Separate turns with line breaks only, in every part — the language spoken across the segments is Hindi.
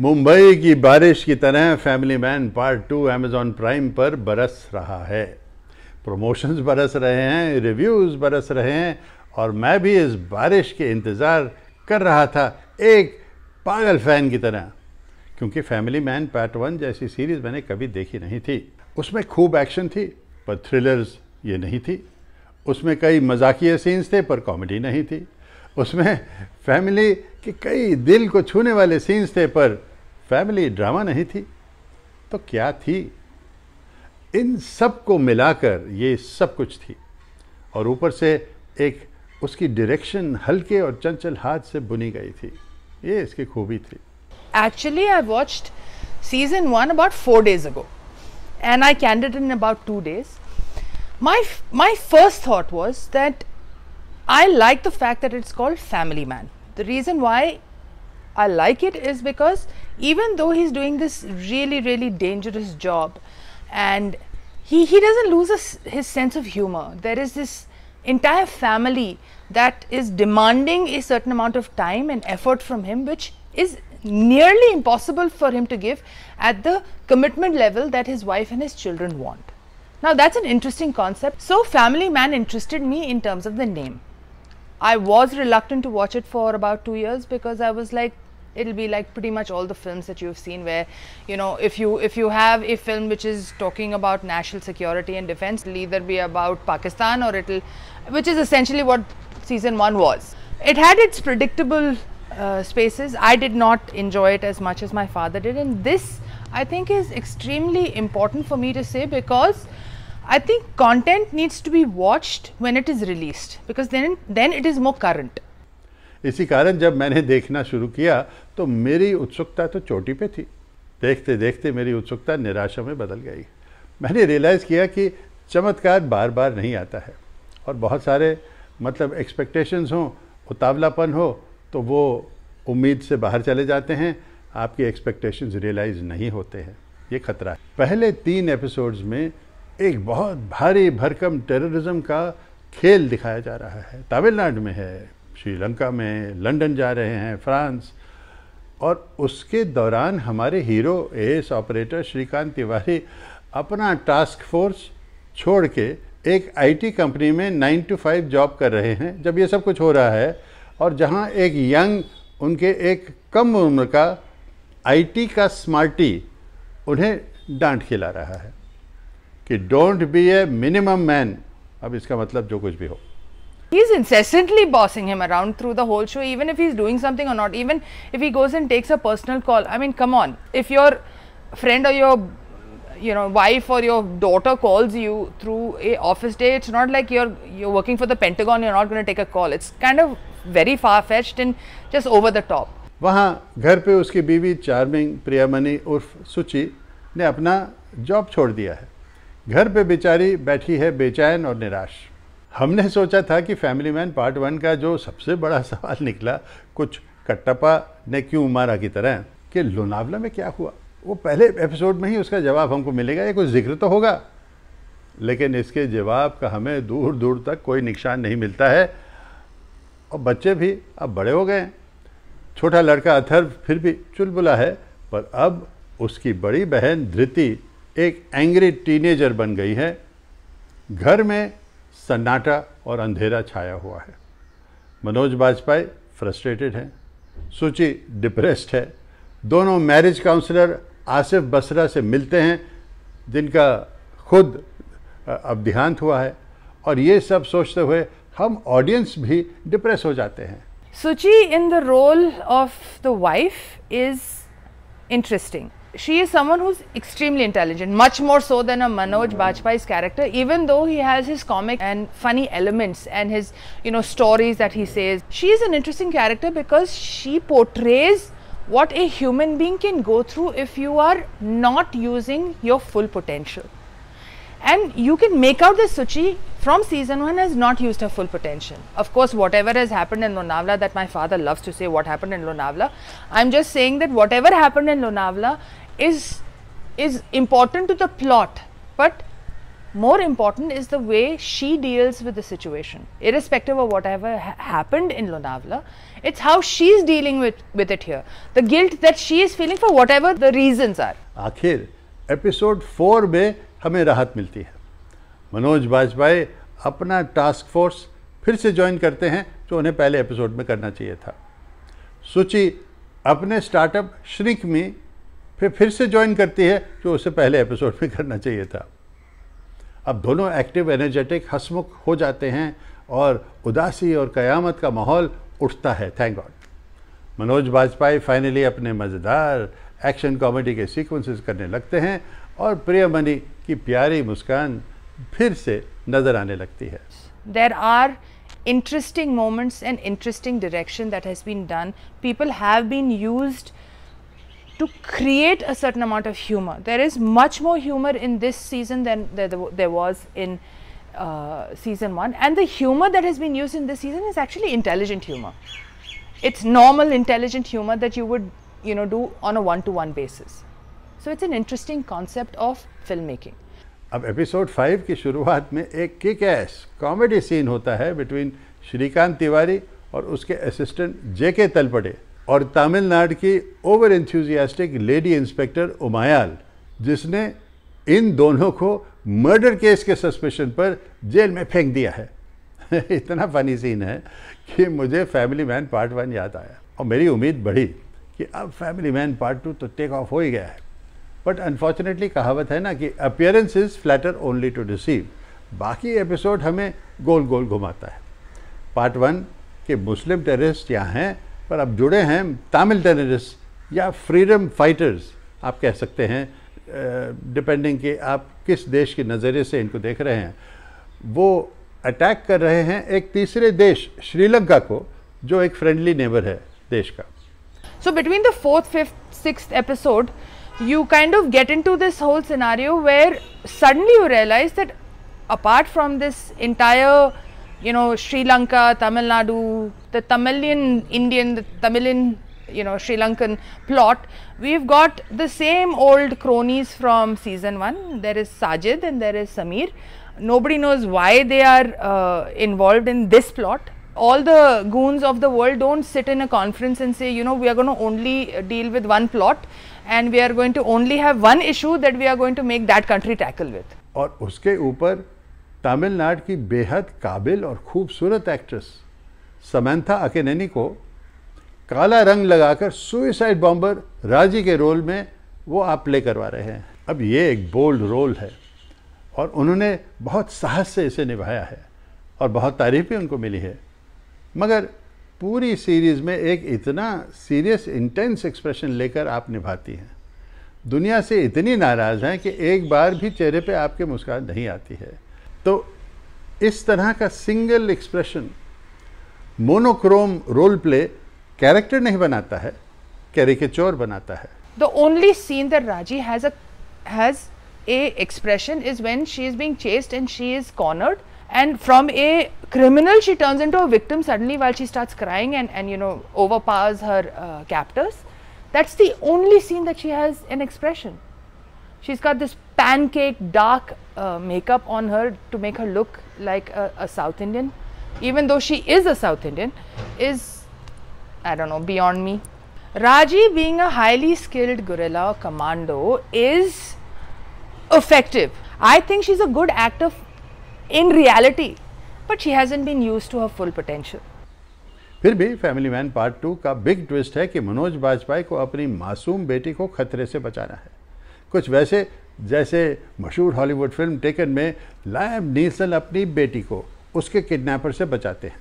मुंबई की बारिश की तरह Family Man part two Amazon Prime पर बरस रहा है प्रमोशंस बरस रहे हैं रिव्यूज़ बरस रहे हैं और मैं भी इस बारिश के इंतज़ार कर रहा था एक पागल फ़ैन की तरह क्योंकि फैमिली मैन पार्ट वन जैसी सीरीज़ मैंने कभी देखी नहीं थी उसमें खूब एक्शन थी पर थ्रिलर्स ये नहीं थी उसमें कई मजाकिया सीन्स थे पर कॉमेडी नहीं थी उसमें फैमिली कि कई दिल को छूने वाले सीन्स थे पर फैमिली ड्रामा नहीं थी तो क्या थी इन सब को मिलाकर ये सब कुछ थी और ऊपर से एक उसकी डायरेक्शन हल्के और चंचल हाथ से बुनी गई थी ये इसकी खूबी थी
actually I watch season one about four days ago and I caned in about two days my my first thought was that I like the fact that it's called Family Man The reason why I like it is because even though he's doing this really, really dangerous job and he, he doesn't lose his, his sense of humor, there is this entire family that is demanding a certain amount of time and effort from him, which is nearly impossible for him to give at the commitment level that his wife and his children want. Now, that's an interesting concept. So, Family Man interested me in terms of the name. I was reluctant to watch it for about two years because I was like, it'll be like pretty much all the films that you've seen where you know if you if you have a film which is talking about national security and defense it'll either be about pakistan or it'll which is essentially what season 1 was it had its predictable uh, spaces i did not enjoy it as much as my father did and this i think is extremely important for me to say because I think content needs to be watched when it is released because then then it is more current.
इसी कारण जब मैंने देखना शुरू किया तो मेरी उत्सुकता तो चोटी पे थी देखते देखते मेरी उत्सुकता निराशा में बदल गई मैंने रियलाइज़ किया कि चमत्कार बार बार नहीं आता है और बहुत सारे मतलब एक्सपेक्टेशंस हों उतावलापन हो तो वो उम्मीद से बाहर चले जाते हैं आपकी एक्सपेक्टेशंस रियलाइज़ नहीं होते हैं ये खतरा है पहले तीन एपिसोड्स में एक बहुत भारी भरकम टेररिज्म का खेल दिखाया जा रहा है तमिलनाडु में है श्रीलंका में लंदन जा रहे हैं फ्रांस और उसके दौरान हमारे hero S operator Shrikant Tiwari अपना टास्क फोर्स छोड़ के एक आईटी कंपनी में नाइन टू फाइव जॉब कर रहे हैं जब ये सब कुछ हो रहा है और जहाँ एक यंग उनके एक कम उम्र का आईटी का स्मार्टी उन्हें डांट खिला रहा है कि don't be a minimum man अब इसका मतलब जो कुछ भी हो
He is incessantly bossing him around through the whole show, even if he's doing something or not. Even if he goes and takes a personal call. I mean, come on. If your friend or your you know wife or your daughter calls you through a office day it's not like you're you're working for the pentagon you're not going to take a call it's kind of very far fetched and just over the top
वहाँ घर पे उसकी बीवी चार्मिंग प्रियामणि उर्फ सुचि ने अपना जॉब छोड़ दिया है घर पे बेचारी बैठी है बेचैन और निराश हमने सोचा था कि फैमिली मैन पार्ट वन का जो सबसे बड़ा सवाल निकला कुछ कट्टपा ने क्यों मारा की तरह कि लोनावला में क्या हुआ वो पहले एपिसोड में ही उसका जवाब हमको मिलेगा या कुछ जिक्र तो होगा लेकिन इसके जवाब का हमें दूर दूर तक कोई निशान नहीं मिलता है और बच्चे भी अब बड़े हो गए छोटा लड़का अथर्व फिर भी चुलबुला है पर अब उसकी बड़ी बहन धृति एक एंग्री टीनेजर बन गई है घर में सन्नाटा और अंधेरा छाया हुआ है मनोज वाजपेयी फ्रस्ट्रेटेड हैं सूची डिप्रेस्ड है दोनों मैरिज काउंसलर आसिफ बसरा से मिलते हैं जिनका खुद अब देहांत हुआ है और ये सब सोचते हुए हम ऑडियंस भी डिप्रेस हो जाते हैं
Suchi in the role of the wife is interesting she is someone who's extremely intelligent, much more so than a Manoj hmm. Bajpai's character, even though he has his comic and funny elements and his, you know, stories that he says. She is an interesting character because she portrays what a human being can go through if you are not using your full potential. And you can make out that Suchi from season 1 has not used her full potential. Of course, whatever has happened in Lonavla that my father loves to say what happened in Lonavla, I am just saying that whatever happened in Lonavla is is important to the plot but more important is the way she deals with the situation irrespective of whatever ha happened in lonavla it's how she's dealing with with it here the guilt that she is feeling for whatever the reasons are
akhir episode 4 mein hame rahat milti hai manoj bajpai apna task force फिर से ज्वाइन करते हैं जो उन्हें पहले एपिसोड में करना चाहिए था सुचि अपने स्टार्टअप श्रिंक में फिर फिर से ज्वाइन करती है जो तो उससे पहले एपिसोड में करना चाहिए था अब दोनों एक्टिव एनर्जेटिक हसमुख हो जाते हैं और उदासी और कयामत का माहौल उठता है thank God Manoj Vajpayee finally अपने मज़ेदार एक्शन कॉमेडी के सीक्वेंसेस करने लगते हैं और प्रियमणि की प्यारी मुस्कान फिर से नज़र आने लगती है
there are interesting moments and interesting direction that has been done people have been used to create a certain amount of humor. There is much more humor in this season than there, there was in uh, season 1 and the humor that has been used in this season is actually intelligent humor. It's normal intelligent humor that you would you know do on a one-to-one basis. So it's an interesting concept of filmmaking.
अब एपिसोड फाइव की शुरुआत में एक किक एस कॉमेडी सीन होता है बिटवीन श्रीकांत तिवारी और उसके असिस्टेंट जेके और तमिलनाडु की over enthusiastic lady inspector Umayal जिसने इन दोनों को मर्डर केस के सस्पेशन पर जेल में फेंक दिया है इतना फनी सीन है कि मुझे फैमिली मैन पार्ट वन याद आया और मेरी उम्मीद बढ़ी कि अब फैमिली मैन पार्ट टू तो टेक ऑफ हो ही गया है बट अनफॉर्चुनेटली कहावत है ना कि appearance is flatter only to receive बाकी एपिसोड हमें गोल गोल घुमाता है पार्ट वन के मुस्लिम टेररिस्ट यहाँ हैं पर अब जुड़े हैं तमिल टेररिस्ट या फ्रीडम फाइटर्स आप कह सकते हैं डिपेंडिंग कि आप किस देश के नज़रिए से इनको देख रहे हैं वो अटैक कर रहे हैं एक तीसरे देश श्रीलंका को जो एक फ्रेंडली नेबर है देश का
so between the fourth fifth six episode you kind of get into this whole scenario where suddenly you realise that apart from this entire you know, Sri Lanka, Tamil Nadu, the Tamilian Indian, the Tamilian, you know, Sri Lankan plot, we've got the same old cronies from season 1. There is Sajid and there is Samir. Nobody knows why they are uh, involved in this plot. All the goons of the world don't sit in a conference and say, you know, we are going to only deal with one plot and we are going to only have one issue that we are going to make that country tackle with.
और उसके ऊपर तमिलनाडु की बेहद काबिल और खूबसूरत एक्ट्रेस समंथा अकेनैनी को काला रंग लगाकर सुइसाइड बॉम्बर राजी के रोल में वो आप प्ले करवा रहे हैं अब ये एक बोल्ड रोल है और उन्होंने बहुत साहस से इसे निभाया है और बहुत तारीफ भी उनको मिली है मगर पूरी सीरीज़ में एक इतना सीरियस इंटेंस एक्सप्रेशन लेकर आप निभाती हैं दुनिया से इतनी नाराज़ हैं कि एक बार भी चेहरे पे आपके मुस्कान नहीं आती है तो इस तरह का single expression monochrome role play character नहीं बनाता है कैरिकेचोर बनाता है
the only scene that Raji has a has a expression is when she is being chased and she is cornered and from a criminal she turns into a victim suddenly while she starts crying and and you know overpowers her uh, captors that's the only scene that she has an expression she's got this pancake dark uh, makeup on her to make her look like a, a South Indian, even though she is a South Indian, is, I don't know, beyond me. Raji being a highly skilled guerrilla commando is effective. I think she's a good actor in reality, but she hasn't been used to her full potential.
फिर भी फैमिली मैन पार्ट टू का बिग ट्विस्ट है कि मनोज बाजपेयी को अपनी मासूम बेटी को खतरे से बचाना है कुछ वैसे जैसे मशहूर हॉलीवुड फिल्म टेकन में लैम नीसन अपनी बेटी को उसके किडनैपर से बचाते हैं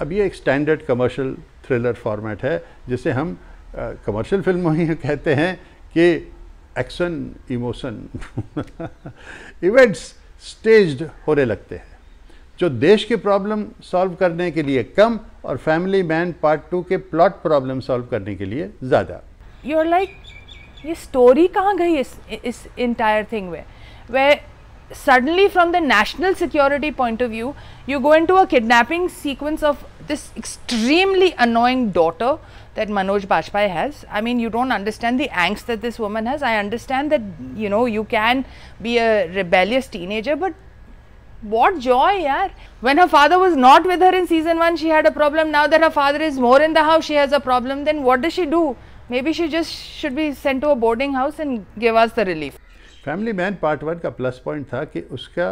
अब ये एक स्टैंडर्ड कमर्शियल थ्रिलर फॉर्मेट है जिसे हम कमर्शियल फिल्मों ही कहते हैं कि एक्शन इमोशन इवेंट्स स्टेज्ड होने लगते हैं जो देश की प्रॉब्लम सॉल्व करने के लिए कम और फैमिली मैन पार्ट टू के प्लॉट प्रॉब्लम सॉल्व करने के लिए ज़्यादा
यू आर लाइक ये स्टोरी कहाँ गई इस इस इंटायर थिंग में वे suddenly from the national security point of view you go into a kidnapping sequence of this extremely annoying daughter that Manoj Bajpayee has. I mean, you don't understand the angst that this woman has. I understand that, you know, you can be a rebellious teenager, but what joy, yaar. When her father was not with her in season 1, she had a problem. Now that her father is more in the house, she has a problem. Then what does she do? maybe she just should be sent to a boarding house and give us the relief
Family Man part one का प्लस पॉइंट था कि उसका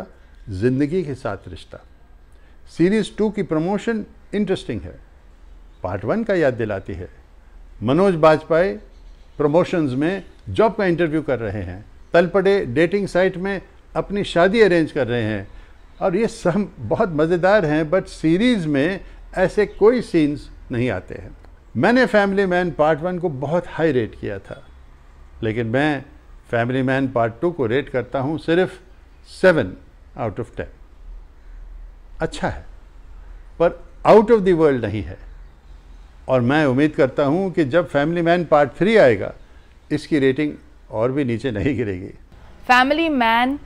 ज़िंदगी के साथ रिश्ता सीरीज़ टू की प्रमोशन इंटरेस्टिंग है पार्ट वन का याद दिलाती है मनोज बाजपाई प्रमोशंस में जॉब का इंटरव्यू कर रहे हैं तलपड़े डेटिंग साइट में अपनी शादी अरेंज कर रहे हैं और ये सब बहुत मज़ेदार हैं बट सीरीज़ में ऐसे कोई सीन्स नहीं आते हैं मैंने फैमिली मैन पार्ट वन को बहुत हाई रेट किया था लेकिन मैं फैमिली मैन पार्ट टू को रेट करता हूँ सिर्फ सेवन आउट ऑफ टेन अच्छा है पर आउट ऑफ दी वर्ल्ड नहीं है और मैं उम्मीद करता हूँ कि जब फैमिली मैन पार्ट थ्री आएगा इसकी रेटिंग और भी नीचे नहीं गिरेगी
Family Man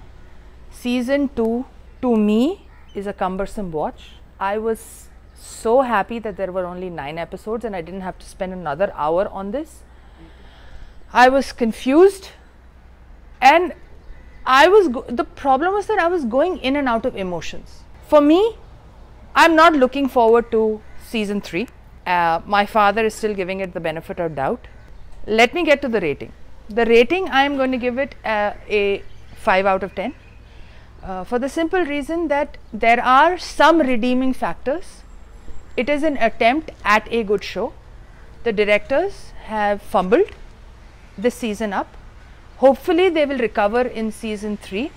season two to me is a cumbersome watch I was so happy that there were only nine episodes and I didn't have to spend another hour on this. I was confused and I was, the problem was that I was going in and out of emotions. For me, I'm not looking forward to season three. Uh, my father is still giving it the benefit of doubt. Let me get to the rating. The rating I am going to give it uh, a 5 out of 10 uh, for the simple reason that there are some redeeming factors it is an attempt at a good show. The directors have fumbled this season up. Hopefully, they will recover in season 3,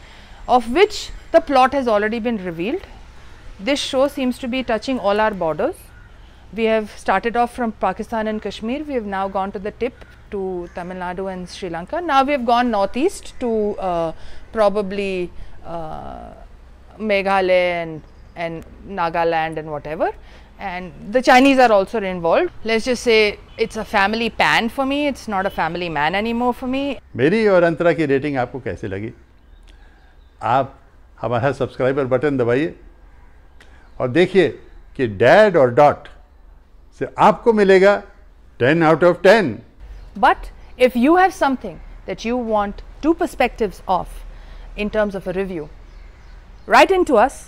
of which the plot has already been revealed. This show seems to be touching all our borders. We have started off from Pakistan and Kashmir, we have now gone to the tip to Tamil Nadu and Sri Lanka. Now we have gone northeast to uh, probably uh, Meghalaya and, and Nagaland and whatever and the Chinese are also involved. Let's just say it's a family pan for me. It's not a family man anymore for me.
मेरी और अंतरा की रेटिंग आपको कैसे लगी? आप हमारा सब्सक्राइबर बटन दबाइए और देखिए कि डैड और डॉट से आपको मिलेगा 10 out of 10.
But if you have something that you want two perspectives of in terms of a review, write into us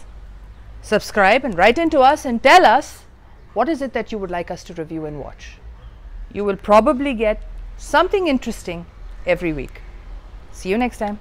subscribe and write into us and tell us what is it that you would like us to review and watch. You will probably get something interesting every week. See you next time.